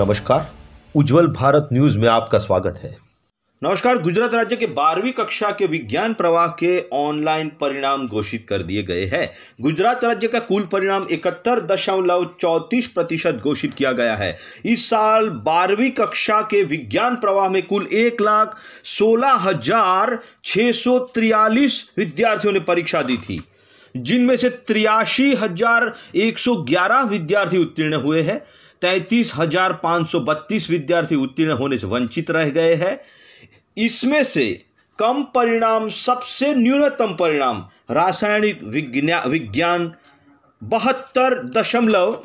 नमस्कार उज्जवल भारत न्यूज में आपका स्वागत है नमस्कार गुजरात राज्य के बारहवीं कक्षा के विज्ञान प्रवाह के ऑनलाइन परिणाम घोषित कर दिए गए हैं गुजरात राज्य का कुल परिणाम इकहत्तर दशमलव चौंतीस प्रतिशत घोषित किया गया है इस साल बारहवीं कक्षा के विज्ञान प्रवाह में कुल एक लाख सोलह हजार छ सौ त्रियालीस विद्यार्थियों ने परीक्षा दी थी जिनमें से त्रियासी हजार एक सौ ग्यारह विद्यार्थी उत्तीर्ण हुए हैं तैंतीस हजार पाँच सौ बत्तीस विद्यार्थी उत्तीर्ण होने से वंचित रह गए हैं इसमें से कम परिणाम सबसे न्यूनतम परिणाम रासायनिक विज्ञान बहत्तर दशमलव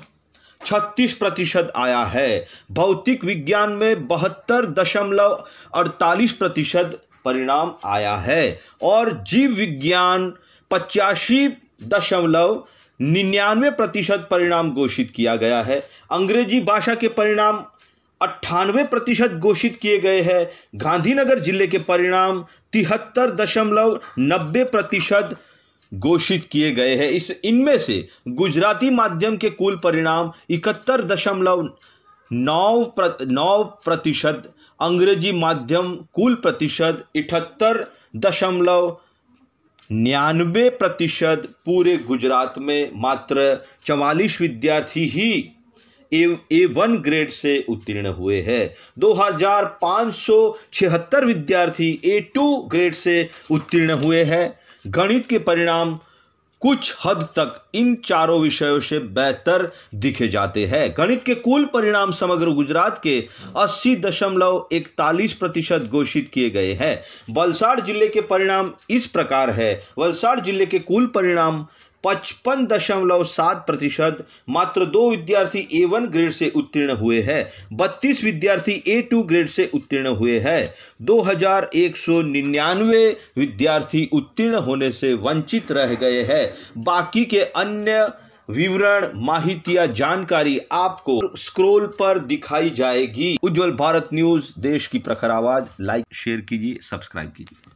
छत्तीस प्रतिशत आया है भौतिक विज्ञान में बहत्तर दशमलव अड़तालीस प्रतिशत परिणाम आया है और जीव विज्ञान पचासी दशमलव निन्यानवे प्रतिशत परिणाम घोषित किया गया है अंग्रेजी भाषा के परिणाम अट्ठानवे प्रतिशत घोषित किए गए हैं गांधीनगर जिले के परिणाम तिहत्तर दशमलव नब्बे प्रतिशत घोषित किए गए हैं इस इनमें से गुजराती माध्यम के कुल परिणाम इकहत्तर दशमलव नौ प्रत, नौ प्रतिशत अंग्रेजी माध्यम कुल प्रतिशत इकहत्तर दशमलव निन्यानवे प्रतिशत पूरे गुजरात में मात्र चवालीस विद्यार्थी ही ए ए वन ग्रेड से उत्तीर्ण हुए हैं दो हज़ार पाँच सौ छिहत्तर विद्यार्थी ए टू ग्रेड से उत्तीर्ण हुए हैं गणित के परिणाम कुछ हद तक इन चारों विषयों से बेहतर दिखे जाते हैं गणित के कुल परिणाम समग्र गुजरात के अस्सी दशमलव इकतालीस प्रतिशत घोषित किए गए हैं वलसाड़ जिले के परिणाम इस प्रकार है वलसाड़ जिले के कुल परिणाम पचपन दशमलव सात प्रतिशत मात्र दो विद्यार्थी ए वन ग्रेड से उत्तीर्ण हुए हैं बत्तीस विद्यार्थी ए टू ग्रेड से उत्तीर्ण हुए हैं दो हजार एक सौ निन्यानवे विद्यार्थी उत्तीर्ण होने से वंचित रह गए हैं बाकी के अन्य विवरण माहिती या जानकारी आपको स्क्रोल पर दिखाई जाएगी उज्जवल भारत न्यूज देश की प्रखर आवाज लाइक शेयर कीजिए सब्सक्राइब कीजिए